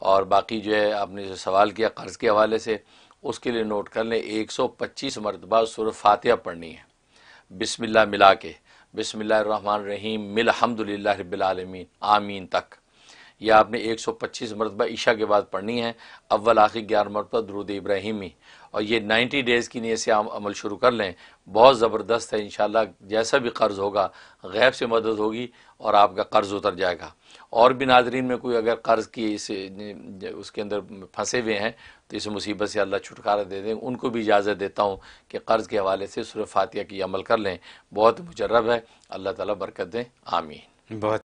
और बाकी जो है आपने जो सवाल किया कर्ज के हवाले से उसके लिए नोट कर लें एक सौ पच्चीस मरतबा सुर फातिहा पढ़नी है बिसमिल्ला मिला के बिसमिल्ल रहीम मिलहमदिल्ला रबालमीन आमीन तक यह आपने एक सौ पच्चीस मरतबा ईशा के बाद पढ़नी है अव्वल आखिर ग्यारह मरतबा दरुद इब्राहिमी और ये नाइन्टी डेज़ की नीयत से आप अमल शुरू कर लें बहुत ज़बरदस्त है इन जैसा भी कर्ज़ होगा गैब से मदद होगी और आपका कर्ज़ उतर जाएगा और भी नाजरीन में कोई अगर कर्ज़ की इस उसके अंदर फंसे हुए हैं तो इस मुसीबत से अल्लाह छुटकारा दे दें उनको भी इजाज़त देता हूँ कि कर्ज़ के हवाले से सुर फातिया की अमल कर लें बहुत मुजरब है अल्लाह ताली बरकत दें आमीन बहुत